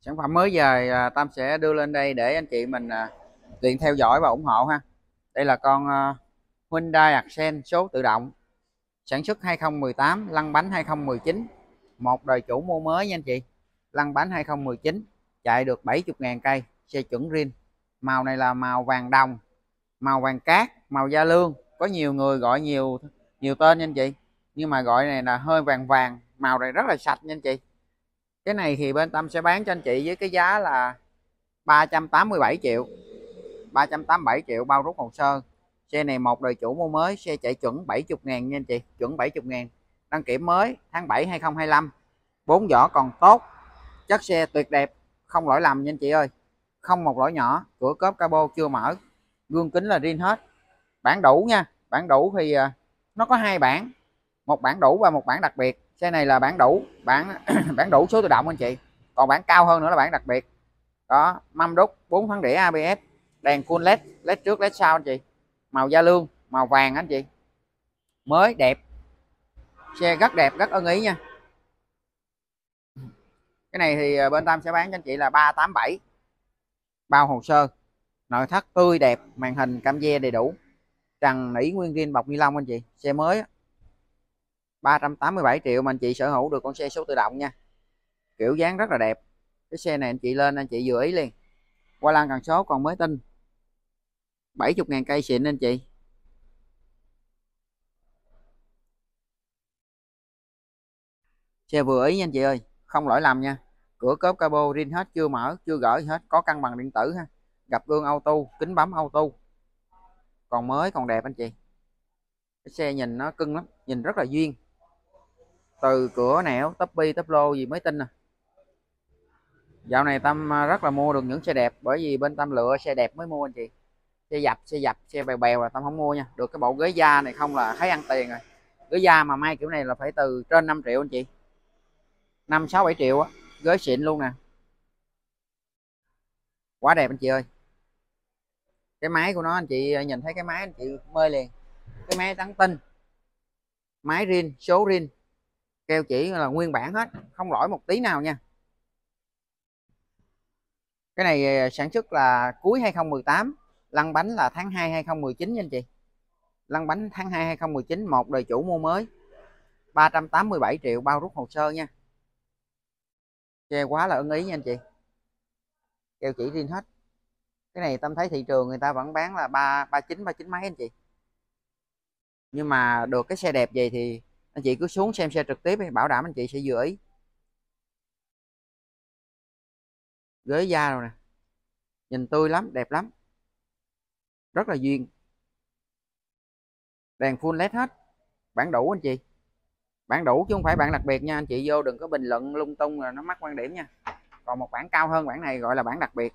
sản phẩm mới về à, Tam sẽ đưa lên đây để anh chị mình tiện à, theo dõi và ủng hộ ha đây là con à, Hyundai Accent số tự động sản xuất 2018 lăn bánh 2019 một đời chủ mua mới nha anh chị lăn bánh 2019 chạy được 70.000 cây xe chuẩn riêng màu này là màu vàng đồng màu vàng cát màu da lương có nhiều người gọi nhiều nhiều tên nha anh chị nhưng mà gọi này là hơi vàng vàng màu này rất là sạch nha anh chị cái này thì bên Tâm sẽ bán cho anh chị với cái giá là 387 triệu 387 triệu bao rút hồ sơ xe này một đời chủ mua mới xe chạy chuẩn 70 ngàn nha anh chị chuẩn 70 ngàn đăng kiểm mới tháng 7 2025 bốn vỏ còn tốt chất xe tuyệt đẹp không lỗi lầm nha anh chị ơi không một lỗi nhỏ cửa cốp cabo chưa mở gương kính là riêng hết bản đủ nha bản đủ thì à, nó có hai bản một bản đủ và một bản đặc biệt xe này là bản đủ bản bản đủ số tự động anh chị còn bản cao hơn nữa là bản đặc biệt đó mâm đúc bốn phán đĩa ABS đèn full led led trước led sau anh chị màu da lương màu vàng anh chị mới đẹp xe rất đẹp rất ưng ý nha cái này thì ờ, bên Tam sẽ bán cho anh chị là 387 bao hồ sơ nội thất tươi đẹp màn hình cam ve đầy đủ trần nỉ nguyên riêng bọc ni lông anh chị xe mới 387 triệu mà anh chị sở hữu được con xe số tự động nha kiểu dáng rất là đẹp cái xe này anh chị lên anh chị vừa ý liền qua lan cần số còn mới tinh 70.000 cây xịn anh chị xe vừa ý nha anh chị ơi không lỗi lầm nha cửa cốp cabo rin hết chưa mở chưa gửi hết có cân bằng điện tử ha gặp gương auto kính bấm auto còn mới còn đẹp anh chị cái xe nhìn nó cưng lắm nhìn rất là duyên từ cửa nẻo toppi tấp lô gì mới tin à dạo này tâm à, rất là mua được những xe đẹp bởi vì bên tâm lựa xe đẹp mới mua anh chị xe dập xe dập xe bèo bèo là tâm không mua nha được cái bộ ghế da này không là thấy ăn tiền rồi ghế da mà may kiểu này là phải từ trên 5 triệu anh chị năm sáu bảy triệu á ghế xịn luôn nè quá đẹp anh chị ơi cái máy của nó anh chị à, nhìn thấy cái máy anh chị mê liền cái máy trắng tinh máy rin số rin keo chỉ là nguyên bản hết không lỗi một tí nào nha cái này ờ, sản xuất là cuối 2018 lăn bánh là tháng 2 2019 nha anh chị lăn bánh tháng 2 2019 một đời chủ mua mới 387 triệu bao rút hồ sơ nha che quá là ưng ý nha anh chị keo chỉ riêng hết cái này tâm thấy thị trường người ta vẫn bán là ba ba chín ba chín mấy anh chị nhưng mà được cái xe đẹp gì thì anh chị cứ xuống xem xe trực tiếp bảo đảm anh chị sẽ vừa ý ghế da rồi nè nhìn tươi lắm đẹp lắm rất là duyên đèn full led hết bản đủ anh chị bản đủ chứ không phải bản đặc biệt nha anh chị vô đừng có bình luận lung tung là nó mắc quan điểm nha còn một bản cao hơn bản này gọi là bản đặc biệt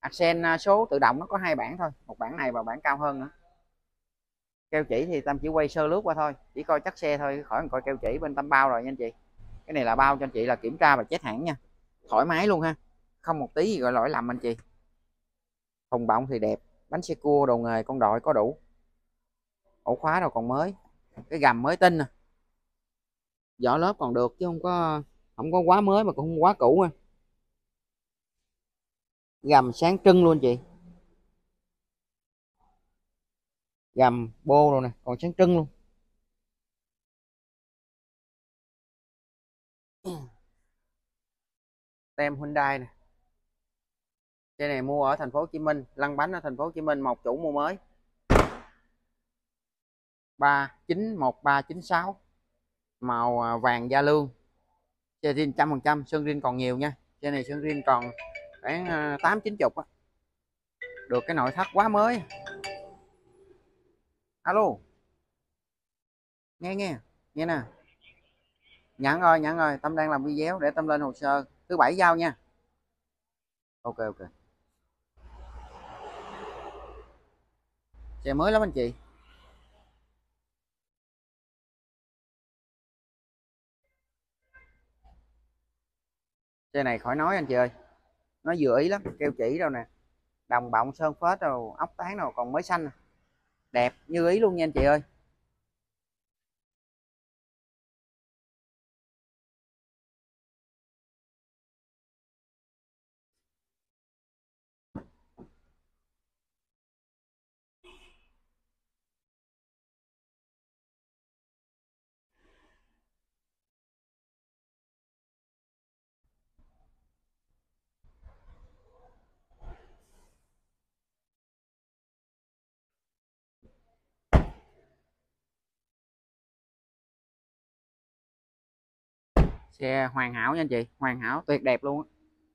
Accent à, số tự động nó có hai bản thôi một bản này và bản cao hơn nữa keo chỉ thì tâm chỉ quay sơ lướt qua thôi chỉ coi chắc xe thôi khỏi coi keo chỉ bên tâm bao rồi nha anh chị cái này là bao cho anh chị là kiểm tra và chết hãng nha thoải mái luôn ha không một tí gì gọi lỗi lầm anh chị thùng bọng thì đẹp bánh xe cua đồ nghề con đội có đủ ổ khóa đâu còn mới cái gầm mới tinh nè vỏ lớp còn được chứ không có không có quá mới mà cũng không quá cũ ha gầm sáng trưng luôn chị gầm bô rồi nè còn sáng trưng luôn tem Hyundai nè cái này mua ở thành phố Hồ Chí Minh lăn bánh ở thành phố Hồ Chí Minh một chủ mua mới ba chín một ba chín sáu màu à, vàng da lương xe riêng trăm phần trăm sơn riêng còn nhiều nha xe này sơn riêng còn khoảng ờ, tám chín chục á được cái nội thất quá mới alo nghe nghe nghe nè nhận rồi nhận rồi tâm đang làm video để tâm lên hồ sơ thứ bảy giao nha ok ok xe mới lắm anh chị xe này khỏi nói anh chị ơi nó vừa ý lắm keo chỉ đâu nè đồng bọng sơn phết rồi ốc tán rồi còn mới xanh à. đẹp như ý luôn nha anh chị ơi xe hoàn hảo nha anh chị hoàn hảo tuyệt đẹp luôn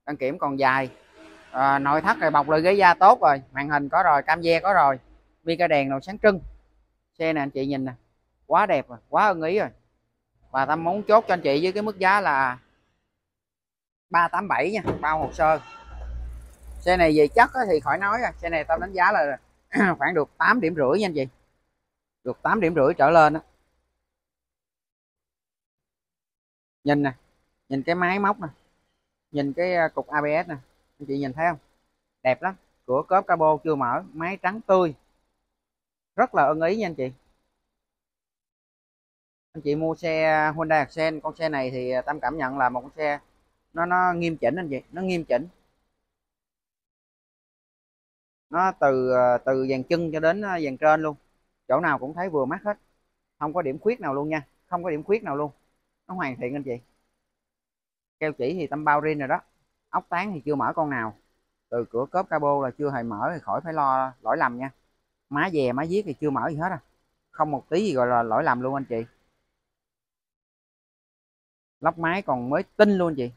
đăng kiểm còn dài à, nội thất này bọc lại ghế da tốt rồi màn hình có rồi cam ve có rồi bi ca đèn đầu sáng trưng xe này anh chị nhìn nè quá đẹp rồi quá ưng ý rồi và tâm muốn chốt cho anh chị với cái mức giá là 387 nha bao hồ sơ xe này về chất thì khỏi nói rồi xe này tao đánh giá là khoảng được 8 điểm rưỡi nha anh chị được 8 điểm rưỡi trở lên đó. nhìn nè nhìn cái máy móc nè nhìn cái à, cục ABS nè anh chị nhìn thấy không đẹp lắm cửa cốp cabo chưa mở máy trắng tươi rất là ưng ý nha anh chị anh chị mua xe Honda Accent con xe này thì à, Tâm cảm nhận là một con xe nó nó nghiêm chỉnh anh chị nó nghiêm chỉnh nó từ à, từ dàn chân cho đến dàn trên luôn chỗ nào cũng thấy vừa mắt hết không có điểm khuyết nào luôn nha không có điểm khuyết nào luôn nó hoàn thiện anh chị keo chỉ thì tâm bao rin rồi đó ốc tán thì chưa mở con nào từ cửa cốp cabo là chưa hề mở thì khỏi phải lo lỗi lầm nha má dè má viết thì chưa mở gì hết à không một tí gì gọi là lỗi lầm luôn anh chị lóc máy còn mới tinh luôn chị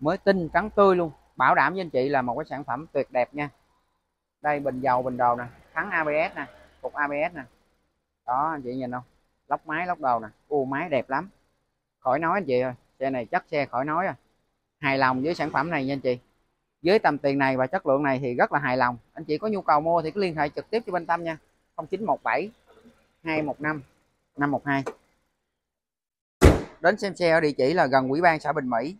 mới tinh trắng tươi luôn bảo đảm với anh chị là một cái sản phẩm tuyệt đẹp nha đây bình dầu bình đồ nè thắng ABS nè cục ABS nè đó anh chị nhìn không lóc máy lóc đầu nè u máy đẹp lắm khỏi nói anh chị ơi xe này chất xe khỏi nói rồi hài lòng với sản phẩm này nha anh chị với tầm tiền này và chất lượng này thì rất là hài lòng anh chị có nhu cầu mua thì cứ liên hệ trực tiếp cho bên Tâm nha 0917 215 512 đến xem xe ở địa chỉ là gần Quỹ ban xã Bình Mỹ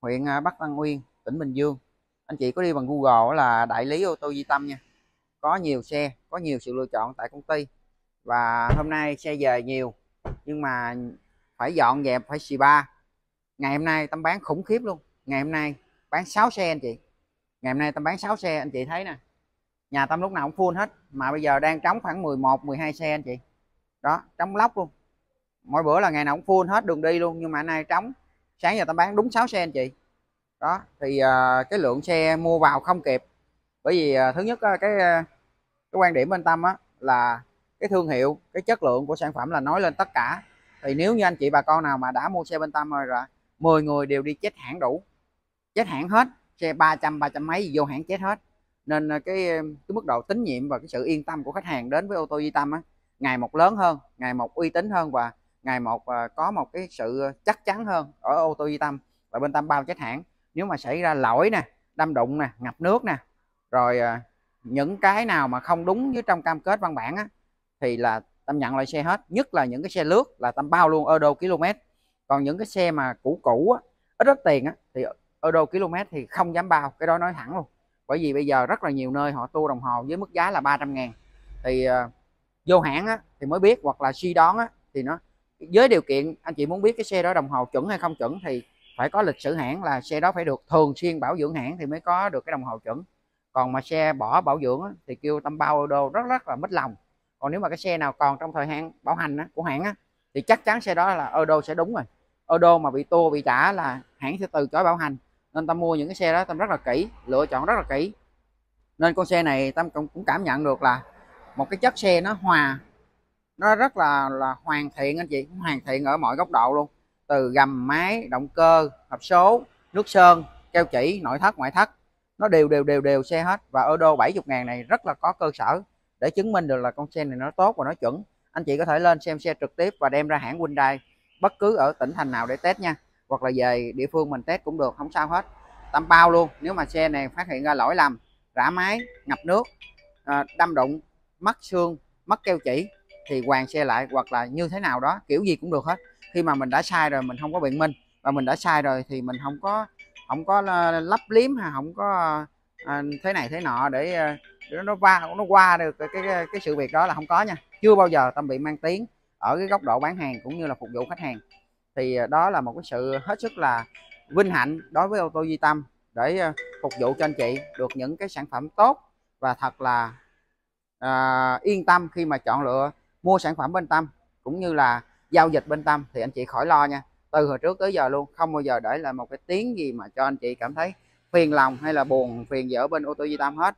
huyện à, Bắc Tân Nguyên tỉnh Bình Dương anh chị có đi bằng Google là đại lý ô tô Di Tâm nha có nhiều xe có nhiều sự lựa chọn tại công ty và hôm nay xe về nhiều nhưng mà phải dọn dẹp phải xì ba ngày hôm nay tâm bán khủng khiếp luôn ngày hôm nay bán 6 xe anh chị ngày hôm nay tâm bán 6 xe anh chị thấy nè nhà tâm lúc nào cũng full hết mà bây giờ đang trống khoảng 11 12 xe anh chị đó trống lóc luôn mỗi bữa là ngày nào cũng full hết đường đi luôn nhưng mà nay trống sáng giờ tâm bán đúng 6 xe anh chị đó thì uh, cái lượng xe mua vào không kịp bởi vì à, thứ nhất à, cái à, cái quan điểm bên tâm á là cái thương hiệu cái chất lượng của sản phẩm là nói lên tất cả thì nếu như anh chị bà con nào mà đã mua xe bên tâm rồi rồi 10 người đều đi chết hãng đủ chết hãng hết xe 300 300 mấy vô hãng chết hết nên cái cái mức độ tín nhiệm và cái sự yên tâm của khách hàng đến với ô tô Di Tâm á, ngày một lớn hơn ngày một uy tín hơn và ngày một có một cái sự chắc chắn hơn ở ô tô Di Tâm và bên Tâm bao chết hãng nếu mà xảy ra lỗi nè đâm đụng nè ngập nước nè rồi à, những cái nào mà không đúng với trong cam kết văn bản á, thì là tâm nhận loại xe hết nhất là những cái xe lướt là tâm bao luôn euro km còn những cái xe mà cũ cũ á, ít rất tiền á, thì euro km thì không dám bao cái đó nói thẳng luôn bởi vì bây giờ rất là nhiều nơi họ tua đồng hồ với mức giá là 300 ngàn thì uh, vô hãng á, thì mới biết hoặc là suy đoán á, thì nó với điều kiện anh chị muốn biết cái xe đó đồng hồ chuẩn hay không chuẩn thì phải có lịch sử hãng là xe đó phải được thường xuyên bảo dưỡng hãng thì mới có được cái đồng hồ chuẩn còn mà xe bỏ bảo dưỡng thì kêu tâm bao đô rất rất là mất lòng còn nếu mà cái xe nào còn trong thời hạn bảo hành á, của hãng á, thì chắc chắn xe đó là ô đô sẽ đúng rồi ô đô mà bị tua bị trả là hãng sẽ từ chối bảo hành nên tâm mua những cái xe đó tâm rất là kỹ lựa chọn rất là kỹ nên con xe này tâm cũng cảm nhận được là một cái chất xe nó hòa nó rất là là hoàn thiện anh chị hoàn thiện ở mọi góc độ luôn từ gầm máy động cơ hộp số nước sơn keo chỉ nội thất ngoại thất nó đều đều đều đều xe hết và ở đô 70 ngàn này rất là có cơ sở để chứng minh được là con xe này nó tốt và nó chuẩn anh chị có thể lên xem xe trực tiếp và đem ra hãng Hyundai bất cứ ở tỉnh thành nào để test nha hoặc là về địa phương mình test cũng được không sao hết tăm bao luôn nếu mà xe này phát hiện ra lỗi lầm rã máy ngập nước à, đâm đụng mất xương mất keo chỉ thì hoàn xe lại hoặc là như thế nào đó kiểu gì cũng được hết khi mà mình đã sai rồi mình không có biện minh và mình đã sai rồi thì mình không có không có ờ, lắp liếm hay không có ờ, thế này thế nọ để, ờ, để nó qua nó qua được cái, cái cái sự việc đó là không có nha chưa bao giờ tâm bị mang tiếng ở cái góc độ bán hàng cũng như là phục vụ khách hàng thì đó là một cái sự hết sức là vinh hạnh đối với ô tô di Tâm để phục vụ cho anh chị được những cái sản phẩm tốt và thật là à, yên tâm khi mà chọn lựa mua sản phẩm bên Tâm cũng như là giao dịch bên Tâm thì anh chị khỏi lo nha từ hồi trước tới giờ luôn không bao giờ để lại một cái tiếng gì mà cho anh chị cảm thấy phiền lòng hay là buồn phiền dở bên ô tô Di Tâm hết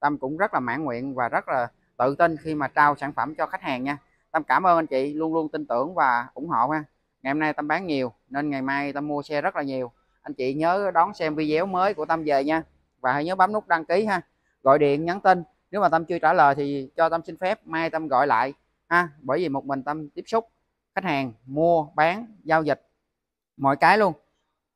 Tâm cũng rất là mãn nguyện và rất là tự tin khi mà trao sản phẩm cho khách hàng nha Tâm cảm ơn anh chị luôn luôn tin tưởng và ủng hộ ha ngày hôm nay Tâm bán nhiều nên ngày mai Tâm mua xe rất là nhiều anh chị nhớ đón xem video mới của Tâm về nha và hãy nhớ bấm nút đăng ký ha gọi điện nhắn tin nếu mà Tâm chưa trả lời thì cho Tâm xin phép mai Tâm gọi lại ha bởi vì một mình Tâm tiếp xúc khách hàng mua bán giao dịch mọi cái luôn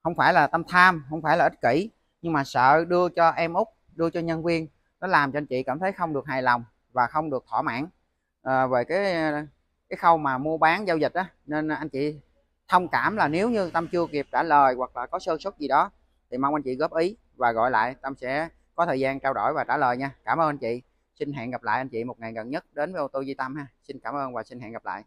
không phải là tâm tham không phải là ích kỷ nhưng mà sợ đưa cho em út đưa cho nhân viên nó làm cho anh chị cảm thấy không được hài lòng và không được thỏa mãn à, về cái cái khâu mà mua bán giao dịch á nên anh chị thông cảm là nếu như tâm chưa kịp trả lời hoặc là có sơ suất gì đó thì mong anh chị góp ý và gọi lại tâm sẽ có thời gian trao đổi và trả lời nha cảm ơn anh chị xin hẹn gặp lại anh chị một ngày gần nhất đến với ô tô di tâm ha xin cảm ơn và xin hẹn gặp lại